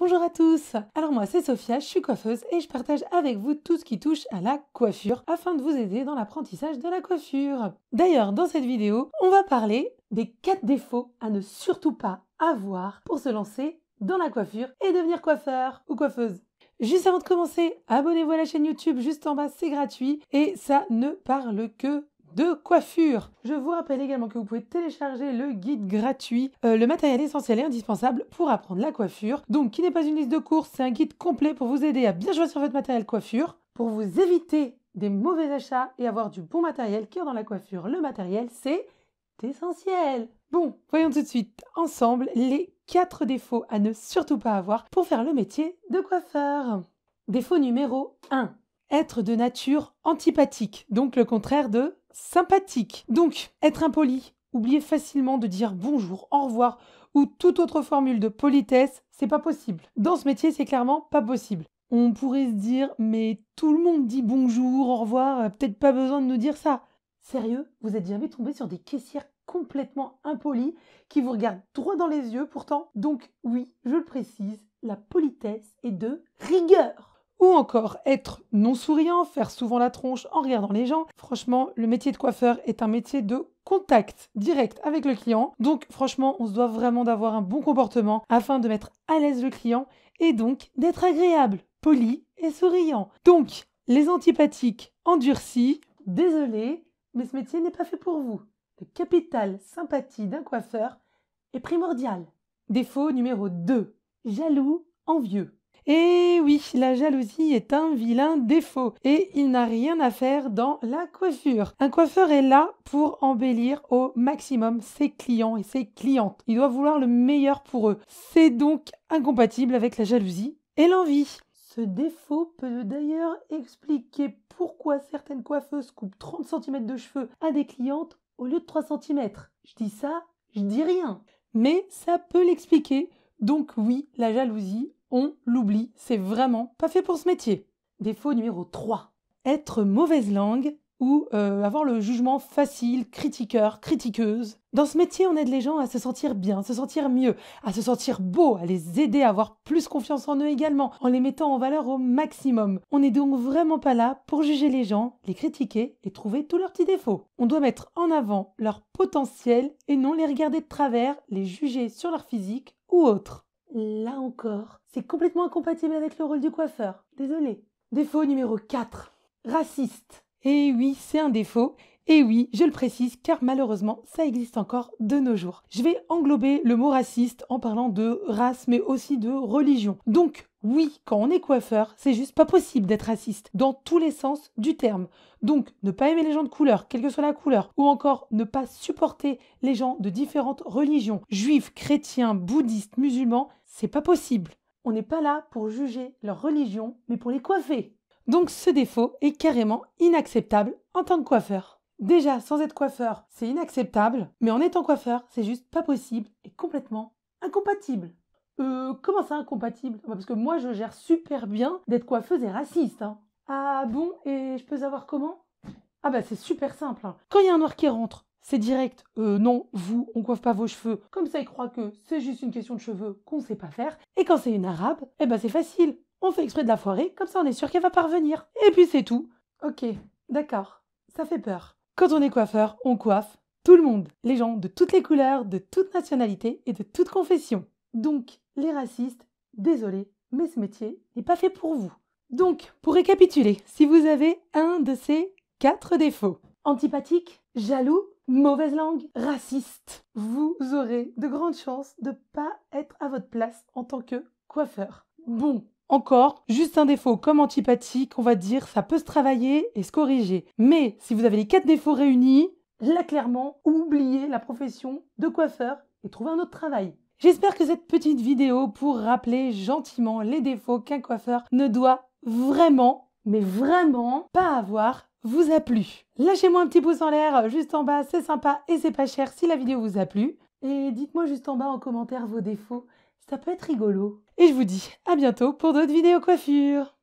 Bonjour à tous Alors moi c'est Sophia, je suis coiffeuse et je partage avec vous tout ce qui touche à la coiffure afin de vous aider dans l'apprentissage de la coiffure. D'ailleurs dans cette vidéo on va parler des 4 défauts à ne surtout pas avoir pour se lancer dans la coiffure et devenir coiffeur ou coiffeuse. Juste avant de commencer, abonnez-vous à la chaîne YouTube juste en bas, c'est gratuit et ça ne parle que de coiffure. Je vous rappelle également que vous pouvez télécharger le guide gratuit, euh, le matériel essentiel et indispensable pour apprendre la coiffure. Donc, qui n'est pas une liste de courses, c'est un guide complet pour vous aider à bien choisir votre matériel coiffure, pour vous éviter des mauvais achats et avoir du bon matériel car dans la coiffure, le matériel, c'est essentiel. Bon, voyons tout de suite ensemble les quatre défauts à ne surtout pas avoir pour faire le métier de coiffeur. Défaut numéro 1. Être de nature antipathique, donc le contraire de sympathique. Donc, être impoli, oublier facilement de dire bonjour, au revoir ou toute autre formule de politesse, c'est pas possible. Dans ce métier, c'est clairement pas possible. On pourrait se dire, mais tout le monde dit bonjour, au revoir, euh, peut-être pas besoin de nous dire ça. Sérieux, vous êtes jamais tombé sur des caissières complètement impolies qui vous regardent droit dans les yeux pourtant Donc oui, je le précise, la politesse est de rigueur ou encore être non souriant, faire souvent la tronche en regardant les gens. Franchement, le métier de coiffeur est un métier de contact direct avec le client. Donc franchement, on se doit vraiment d'avoir un bon comportement afin de mettre à l'aise le client et donc d'être agréable, poli et souriant. Donc, les antipathiques endurcis, désolé, mais ce métier n'est pas fait pour vous. Le capital sympathie d'un coiffeur est primordial. Défaut numéro 2. Jaloux, envieux. Et eh oui, la jalousie est un vilain défaut et il n'a rien à faire dans la coiffure. Un coiffeur est là pour embellir au maximum ses clients et ses clientes. Il doit vouloir le meilleur pour eux. C'est donc incompatible avec la jalousie et l'envie. Ce défaut peut d'ailleurs expliquer pourquoi certaines coiffeuses coupent 30 cm de cheveux à des clientes au lieu de 3 cm. Je dis ça, je dis rien. Mais ça peut l'expliquer. Donc oui, la jalousie on l'oublie, c'est vraiment pas fait pour ce métier. Défaut numéro 3. Être mauvaise langue ou euh, avoir le jugement facile, critiqueur, critiqueuse. Dans ce métier, on aide les gens à se sentir bien, à se sentir mieux, à se sentir beau, à les aider à avoir plus confiance en eux également, en les mettant en valeur au maximum. On n'est donc vraiment pas là pour juger les gens, les critiquer et trouver tous leurs petits défauts. On doit mettre en avant leur potentiel et non les regarder de travers, les juger sur leur physique ou autre là encore, c'est complètement incompatible avec le rôle du coiffeur. Désolé. Défaut numéro 4. Raciste. Eh oui, c'est un défaut, et oui, je le précise car malheureusement, ça existe encore de nos jours. Je vais englober le mot raciste en parlant de race mais aussi de religion. Donc, oui, quand on est coiffeur, c'est juste pas possible d'être raciste dans tous les sens du terme. Donc, ne pas aimer les gens de couleur, quelle que soit la couleur, ou encore ne pas supporter les gens de différentes religions, juifs, chrétiens, bouddhistes, musulmans, c'est pas possible. On n'est pas là pour juger leur religion, mais pour les coiffer. Donc ce défaut est carrément inacceptable en tant que coiffeur. Déjà, sans être coiffeur, c'est inacceptable, mais en étant coiffeur, c'est juste pas possible et complètement incompatible. Euh, comment c'est incompatible bah, Parce que moi, je gère super bien d'être coiffeuse et raciste. Hein. Ah bon Et je peux savoir comment Ah bah c'est super simple. Hein. Quand il y a un noir qui rentre, c'est direct. Euh, non, vous, on coiffe pas vos cheveux. Comme ça, il croit que c'est juste une question de cheveux qu'on sait pas faire. Et quand c'est une arabe, eh ben c'est facile. On fait exprès de la foirer, comme ça on est sûr qu'elle va parvenir. Et puis c'est tout. Ok, d'accord. Ça fait peur. Quand on est coiffeur, on coiffe tout le monde. Les gens de toutes les couleurs, de toutes nationalités et de toutes confessions. Donc, les racistes, désolé, mais ce métier n'est pas fait pour vous. Donc, pour récapituler, si vous avez un de ces quatre défauts, antipathique, jaloux, mauvaise langue, raciste, vous aurez de grandes chances de ne pas être à votre place en tant que coiffeur. Bon, encore, juste un défaut comme antipathique, on va dire, ça peut se travailler et se corriger. Mais si vous avez les quatre défauts réunis, là clairement, oubliez la profession de coiffeur et trouvez un autre travail. J'espère que cette petite vidéo pour rappeler gentiment les défauts qu'un coiffeur ne doit vraiment, mais vraiment pas avoir vous a plu. Lâchez-moi un petit pouce en l'air juste en bas, c'est sympa et c'est pas cher si la vidéo vous a plu. Et dites-moi juste en bas en commentaire vos défauts. Ça peut être rigolo. Et je vous dis à bientôt pour d'autres vidéos coiffure.